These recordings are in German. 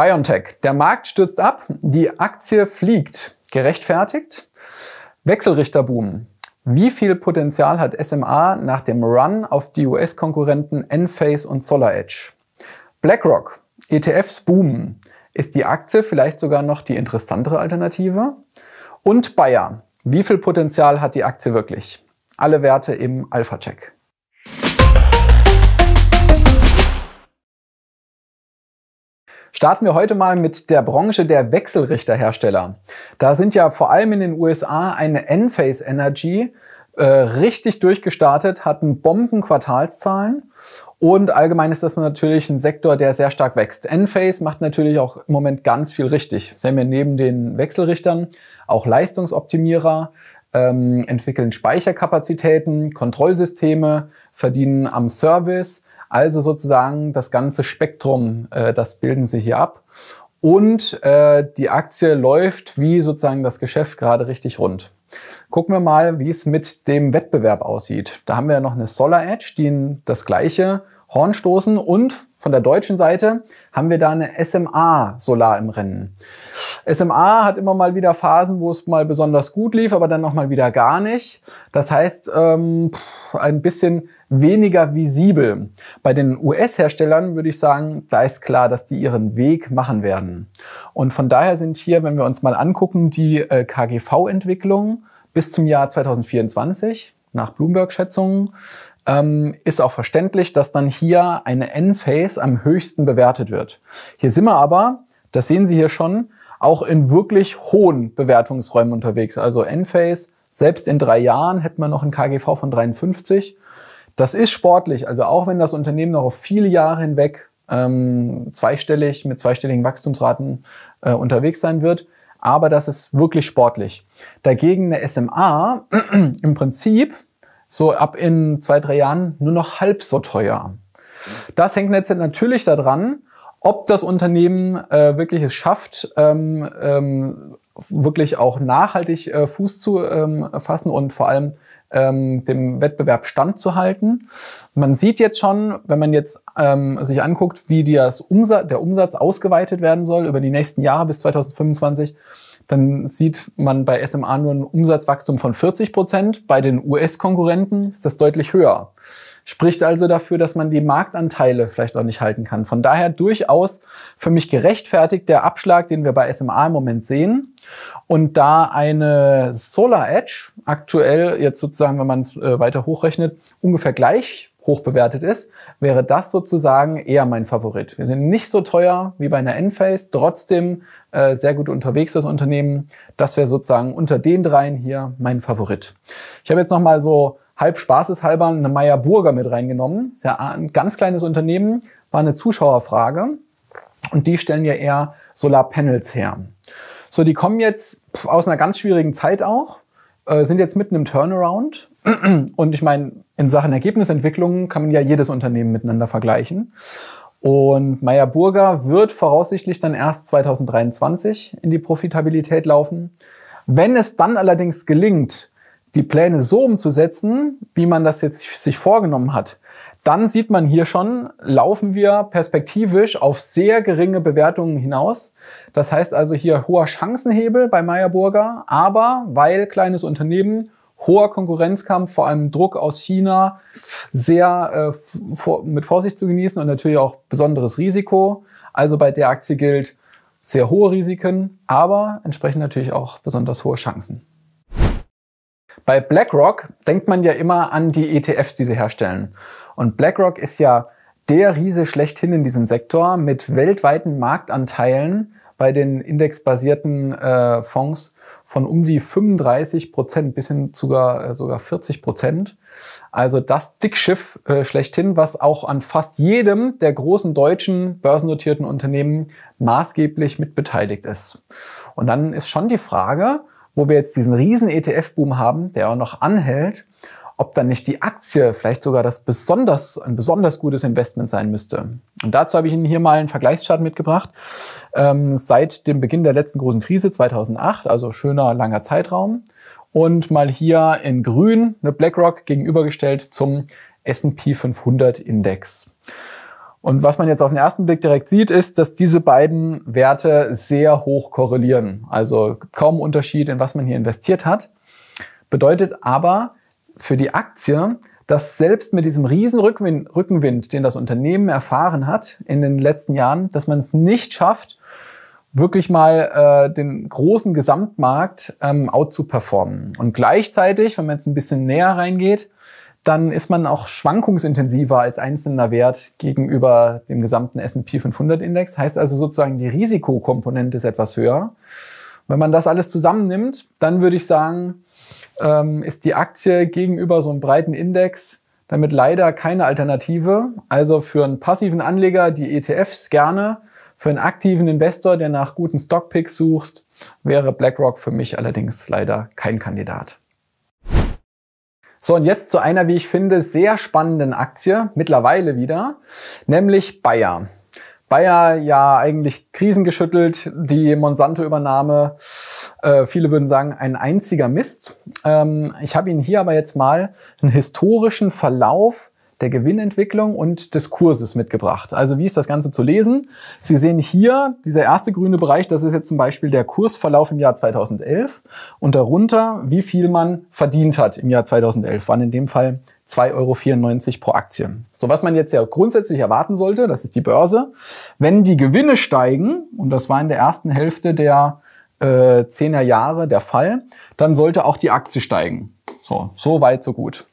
BioNTech. Der Markt stürzt ab, die Aktie fliegt. Gerechtfertigt? Wechselrichterboom. Wie viel Potenzial hat SMA nach dem Run auf die US-Konkurrenten Enphase und SolarEdge? BlackRock. ETFs boomen. Ist die Aktie vielleicht sogar noch die interessantere Alternative? Und Bayer. Wie viel Potenzial hat die Aktie wirklich? Alle Werte im Alpha-Check. Starten wir heute mal mit der Branche der Wechselrichterhersteller. Da sind ja vor allem in den USA eine Enphase Energy äh, richtig durchgestartet, hatten Bombenquartalszahlen und allgemein ist das natürlich ein Sektor, der sehr stark wächst. Enphase macht natürlich auch im Moment ganz viel richtig. Sehen wir neben den Wechselrichtern auch Leistungsoptimierer, ähm, entwickeln Speicherkapazitäten, Kontrollsysteme, verdienen am Service also sozusagen das ganze Spektrum, äh, das bilden sie hier ab. Und äh, die Aktie läuft wie sozusagen das Geschäft gerade richtig rund. Gucken wir mal, wie es mit dem Wettbewerb aussieht. Da haben wir ja noch eine Solar Edge, die in das gleiche Horn stoßen und von der deutschen Seite haben wir da eine SMA Solar im Rennen. SMA hat immer mal wieder Phasen, wo es mal besonders gut lief, aber dann noch mal wieder gar nicht. Das heißt, ähm, ein bisschen weniger visibel. Bei den US-Herstellern würde ich sagen, da ist klar, dass die ihren Weg machen werden. Und von daher sind hier, wenn wir uns mal angucken, die äh, KGV-Entwicklung bis zum Jahr 2024 nach Bloomberg-Schätzungen ähm, ist auch verständlich, dass dann hier eine N-Phase am höchsten bewertet wird. Hier sind wir aber, das sehen Sie hier schon, auch in wirklich hohen Bewertungsräumen unterwegs. Also N-Phase, selbst in drei Jahren hätten wir noch ein KGV von 53. Das ist sportlich. Also auch wenn das Unternehmen noch auf viele Jahre hinweg ähm, zweistellig mit zweistelligen Wachstumsraten äh, unterwegs sein wird, aber das ist wirklich sportlich. Dagegen eine SMA im Prinzip so ab in zwei, drei Jahren nur noch halb so teuer. Das hängt jetzt natürlich daran, ob das Unternehmen äh, wirklich es schafft, ähm, ähm, wirklich auch nachhaltig äh, Fuß zu ähm, fassen und vor allem ähm, dem Wettbewerb standzuhalten. Man sieht jetzt schon, wenn man jetzt ähm, sich anguckt, wie das Umsatz, der Umsatz ausgeweitet werden soll über die nächsten Jahre bis 2025, dann sieht man bei SMA nur ein Umsatzwachstum von 40 Prozent. Bei den US-Konkurrenten ist das deutlich höher. Spricht also dafür, dass man die Marktanteile vielleicht auch nicht halten kann. Von daher durchaus für mich gerechtfertigt der Abschlag, den wir bei SMA im Moment sehen. Und da eine Solar Edge aktuell jetzt sozusagen, wenn man es äh, weiter hochrechnet, ungefähr gleich hoch bewertet ist, wäre das sozusagen eher mein Favorit. Wir sind nicht so teuer wie bei einer Enphase, trotzdem äh, sehr gut unterwegs, das Unternehmen. Das wäre sozusagen unter den dreien hier mein Favorit. Ich habe jetzt nochmal so halb spaßeshalber eine Meyer Burger mit reingenommen. Ist ja ein ganz kleines Unternehmen, war eine Zuschauerfrage. Und die stellen ja eher Solarpanels her. So, die kommen jetzt aus einer ganz schwierigen Zeit auch, äh, sind jetzt mitten im Turnaround. Und ich meine, in Sachen Ergebnisentwicklung kann man ja jedes Unternehmen miteinander vergleichen. Und Meyer Burger wird voraussichtlich dann erst 2023 in die Profitabilität laufen. Wenn es dann allerdings gelingt, die Pläne so umzusetzen, wie man das jetzt sich vorgenommen hat, dann sieht man hier schon, laufen wir perspektivisch auf sehr geringe Bewertungen hinaus. Das heißt also hier hoher Chancenhebel bei Meyer Burger, aber weil kleines Unternehmen hoher Konkurrenzkampf, vor allem Druck aus China, sehr äh, vor, mit Vorsicht zu genießen und natürlich auch besonderes Risiko. Also bei der Aktie gilt sehr hohe Risiken, aber entsprechend natürlich auch besonders hohe Chancen. Bei BlackRock denkt man ja immer an die ETFs, die sie herstellen. Und BlackRock ist ja der Riese schlechthin in diesem Sektor mit weltweiten Marktanteilen bei den indexbasierten äh, Fonds von um die 35 Prozent bis hin sogar, äh, sogar 40 Prozent. Also das Dickschiff äh, schlechthin, was auch an fast jedem der großen deutschen börsennotierten Unternehmen maßgeblich mit beteiligt ist. Und dann ist schon die Frage, wo wir jetzt diesen riesen ETF-Boom haben, der auch noch anhält, ob dann nicht die Aktie vielleicht sogar das besonders, ein besonders gutes Investment sein müsste. Und dazu habe ich Ihnen hier mal einen Vergleichschart mitgebracht. Ähm, seit dem Beginn der letzten großen Krise 2008, also schöner langer Zeitraum. Und mal hier in grün eine BlackRock gegenübergestellt zum S&P 500 Index. Und was man jetzt auf den ersten Blick direkt sieht, ist, dass diese beiden Werte sehr hoch korrelieren. Also kaum Unterschied in was man hier investiert hat. Bedeutet aber, für die Aktie, dass selbst mit diesem riesen Rückwind, Rückenwind, den das Unternehmen erfahren hat in den letzten Jahren, dass man es nicht schafft, wirklich mal äh, den großen Gesamtmarkt ähm, out zu performen. Und gleichzeitig, wenn man jetzt ein bisschen näher reingeht, dann ist man auch schwankungsintensiver als einzelner Wert gegenüber dem gesamten S&P 500 Index. Heißt also sozusagen, die Risikokomponente ist etwas höher. Wenn man das alles zusammennimmt, dann würde ich sagen, ähm, ist die Aktie gegenüber so einem breiten Index damit leider keine Alternative. Also für einen passiven Anleger die ETFs gerne, für einen aktiven Investor, der nach guten Stockpicks sucht, wäre BlackRock für mich allerdings leider kein Kandidat. So, und jetzt zu einer, wie ich finde, sehr spannenden Aktie, mittlerweile wieder, nämlich Bayer. Bayer ja eigentlich krisengeschüttelt, die Monsanto-Übernahme äh, viele würden sagen, ein einziger Mist. Ähm, ich habe Ihnen hier aber jetzt mal einen historischen Verlauf der Gewinnentwicklung und des Kurses mitgebracht. Also wie ist das Ganze zu lesen? Sie sehen hier, dieser erste grüne Bereich, das ist jetzt zum Beispiel der Kursverlauf im Jahr 2011 und darunter, wie viel man verdient hat im Jahr 2011, waren in dem Fall 2,94 Euro pro Aktie. So was man jetzt ja grundsätzlich erwarten sollte, das ist die Börse, wenn die Gewinne steigen, und das war in der ersten Hälfte der äh, Jahre der Fall, dann sollte auch die Aktie steigen. So, so weit, so gut.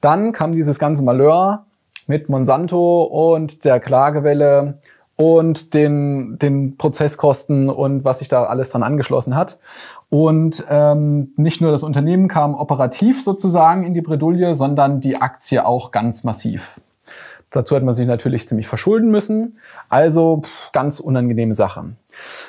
Dann kam dieses ganze Malheur mit Monsanto und der Klagewelle und den, den Prozesskosten und was sich da alles dran angeschlossen hat. Und ähm, nicht nur das Unternehmen kam operativ sozusagen in die Bredouille, sondern die Aktie auch ganz massiv. Dazu hat man sich natürlich ziemlich verschulden müssen. Also pff, ganz unangenehme Sache.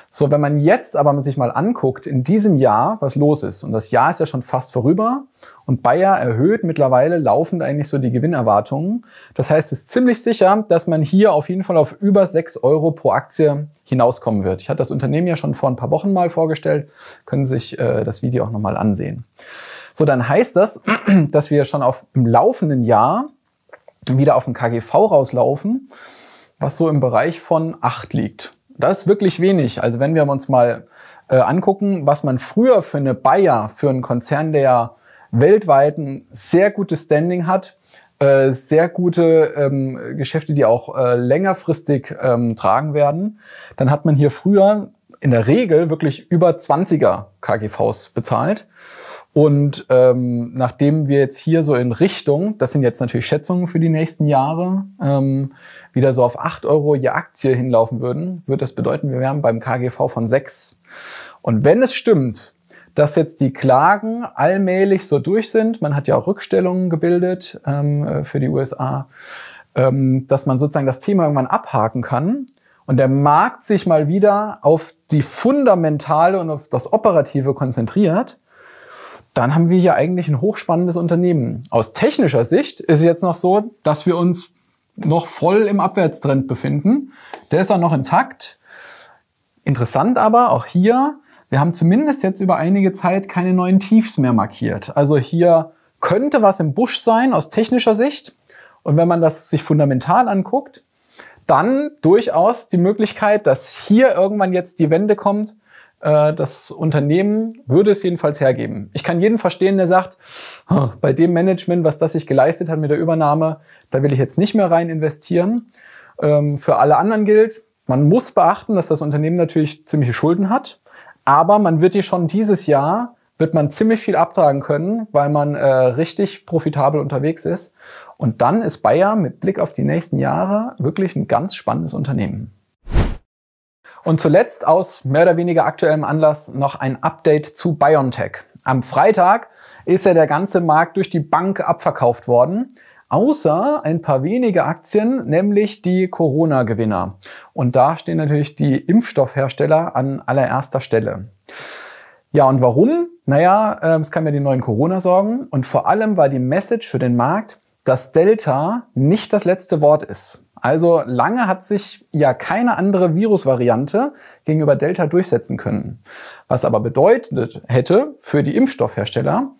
So, wenn man jetzt aber sich mal anguckt, in diesem Jahr, was los ist, und das Jahr ist ja schon fast vorüber, und Bayer erhöht mittlerweile laufend eigentlich so die Gewinnerwartungen. Das heißt, es ist ziemlich sicher, dass man hier auf jeden Fall auf über 6 Euro pro Aktie hinauskommen wird. Ich hatte das Unternehmen ja schon vor ein paar Wochen mal vorgestellt, können sich äh, das Video auch nochmal ansehen. So, dann heißt das, dass wir schon auf, im laufenden Jahr wieder auf den KGV rauslaufen, was so im Bereich von 8 liegt. Das ist wirklich wenig. Also wenn wir uns mal äh, angucken, was man früher für eine Bayer, für einen Konzern, der ja weltweit ein sehr gutes Standing hat, äh, sehr gute ähm, Geschäfte, die auch äh, längerfristig ähm, tragen werden, dann hat man hier früher in der Regel wirklich über 20er KGVs bezahlt. Und ähm, nachdem wir jetzt hier so in Richtung, das sind jetzt natürlich Schätzungen für die nächsten Jahre, ähm, wieder so auf 8 Euro je Aktie hinlaufen würden, würde das bedeuten, wir wären beim KGV von 6. Und wenn es stimmt, dass jetzt die Klagen allmählich so durch sind, man hat ja auch Rückstellungen gebildet ähm, äh, für die USA, ähm, dass man sozusagen das Thema irgendwann abhaken kann, und der Markt sich mal wieder auf die fundamentale und auf das Operative konzentriert, dann haben wir hier eigentlich ein hochspannendes Unternehmen. Aus technischer Sicht ist es jetzt noch so, dass wir uns noch voll im Abwärtstrend befinden. Der ist auch noch intakt. Interessant aber auch hier, wir haben zumindest jetzt über einige Zeit keine neuen Tiefs mehr markiert. Also hier könnte was im Busch sein aus technischer Sicht. Und wenn man das sich fundamental anguckt, dann durchaus die Möglichkeit, dass hier irgendwann jetzt die Wende kommt äh, das Unternehmen würde es jedenfalls hergeben. Ich kann jeden verstehen, der sagt, bei dem Management, was das sich geleistet hat mit der Übernahme, da will ich jetzt nicht mehr rein investieren. Ähm, für alle anderen gilt, man muss beachten, dass das Unternehmen natürlich ziemliche Schulden hat, aber man wird die schon dieses Jahr wird man ziemlich viel abtragen können, weil man äh, richtig profitabel unterwegs ist. Und dann ist Bayer mit Blick auf die nächsten Jahre wirklich ein ganz spannendes Unternehmen. Und zuletzt aus mehr oder weniger aktuellem Anlass noch ein Update zu BioNTech. Am Freitag ist ja der ganze Markt durch die Bank abverkauft worden, außer ein paar wenige Aktien, nämlich die Corona-Gewinner. Und da stehen natürlich die Impfstoffhersteller an allererster Stelle. Ja, und warum? Naja, ähm, es kann ja die neuen Corona-Sorgen und vor allem war die Message für den Markt, dass Delta nicht das letzte Wort ist. Also lange hat sich ja keine andere Virusvariante gegenüber Delta durchsetzen können. Was aber bedeutet hätte für die Impfstoffhersteller,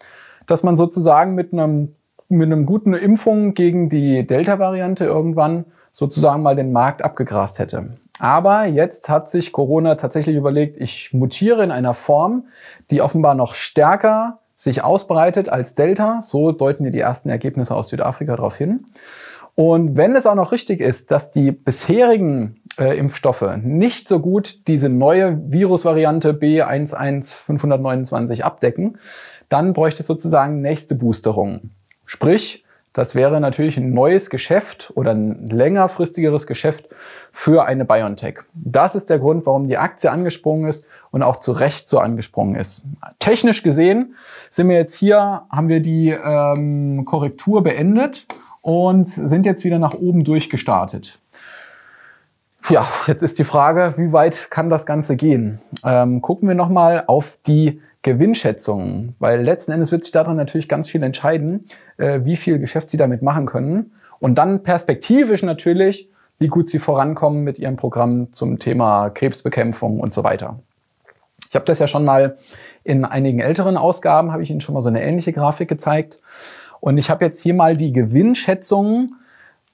dass man sozusagen mit einem, mit einem guten Impfung gegen die Delta-Variante irgendwann sozusagen mal den Markt abgegrast hätte. Aber jetzt hat sich Corona tatsächlich überlegt, ich mutiere in einer Form, die offenbar noch stärker sich ausbreitet als Delta. So deuten hier die ersten Ergebnisse aus Südafrika darauf hin. Und wenn es auch noch richtig ist, dass die bisherigen äh, Impfstoffe nicht so gut diese neue Virusvariante B11529 abdecken, dann bräuchte es sozusagen nächste Boosterung. Sprich, das wäre natürlich ein neues Geschäft oder ein längerfristigeres Geschäft für eine BioNTech. Das ist der Grund, warum die Aktie angesprungen ist und auch zu Recht so angesprungen ist. Technisch gesehen sind wir jetzt hier, haben wir die ähm, Korrektur beendet und sind jetzt wieder nach oben durchgestartet. Ja, jetzt ist die Frage, wie weit kann das Ganze gehen? Ähm, gucken wir nochmal auf die Gewinnschätzungen, weil letzten Endes wird sich daran natürlich ganz viel entscheiden, äh, wie viel Geschäft Sie damit machen können. Und dann perspektivisch natürlich, wie gut Sie vorankommen mit Ihrem Programm zum Thema Krebsbekämpfung und so weiter. Ich habe das ja schon mal in einigen älteren Ausgaben, habe ich Ihnen schon mal so eine ähnliche Grafik gezeigt. Und ich habe jetzt hier mal die Gewinnschätzungen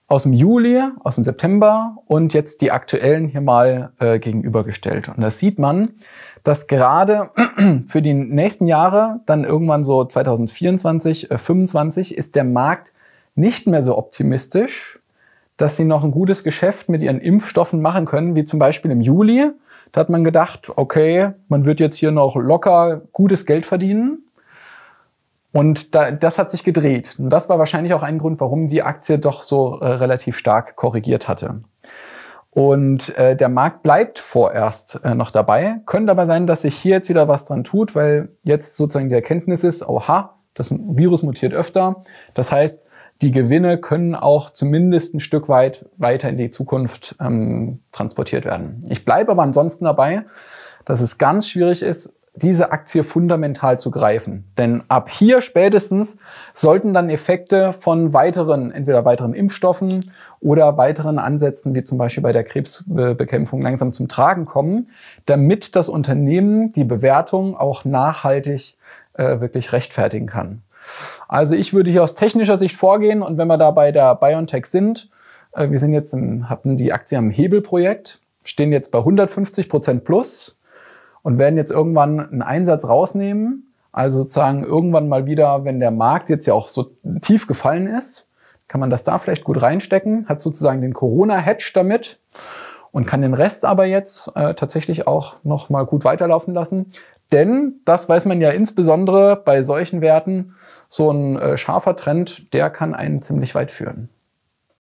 aus dem Juli, aus dem September und jetzt die aktuellen hier mal äh, gegenübergestellt. Und das sieht man, dass gerade für die nächsten Jahre, dann irgendwann so 2024, äh, 25, ist der Markt nicht mehr so optimistisch, dass sie noch ein gutes Geschäft mit ihren Impfstoffen machen können, wie zum Beispiel im Juli. Da hat man gedacht, okay, man wird jetzt hier noch locker gutes Geld verdienen. Und da, das hat sich gedreht. Und das war wahrscheinlich auch ein Grund, warum die Aktie doch so äh, relativ stark korrigiert hatte. Und äh, der Markt bleibt vorerst äh, noch dabei. Könnte aber sein, dass sich hier jetzt wieder was dran tut, weil jetzt sozusagen die Erkenntnis ist, oha, das Virus mutiert öfter. Das heißt, die Gewinne können auch zumindest ein Stück weit weiter in die Zukunft ähm, transportiert werden. Ich bleibe aber ansonsten dabei, dass es ganz schwierig ist, diese Aktie fundamental zu greifen. Denn ab hier spätestens sollten dann Effekte von weiteren, entweder weiteren Impfstoffen oder weiteren Ansätzen, wie zum Beispiel bei der Krebsbekämpfung, langsam zum Tragen kommen, damit das Unternehmen die Bewertung auch nachhaltig äh, wirklich rechtfertigen kann. Also ich würde hier aus technischer Sicht vorgehen und wenn wir da bei der BioNTech sind, äh, wir sind jetzt im, hatten die Aktie am Hebelprojekt, stehen jetzt bei 150 Prozent plus und werden jetzt irgendwann einen Einsatz rausnehmen. Also sozusagen irgendwann mal wieder, wenn der Markt jetzt ja auch so tief gefallen ist, kann man das da vielleicht gut reinstecken, hat sozusagen den Corona-Hedge damit und kann den Rest aber jetzt äh, tatsächlich auch noch mal gut weiterlaufen lassen. Denn das weiß man ja insbesondere bei solchen Werten, so ein äh, scharfer Trend, der kann einen ziemlich weit führen.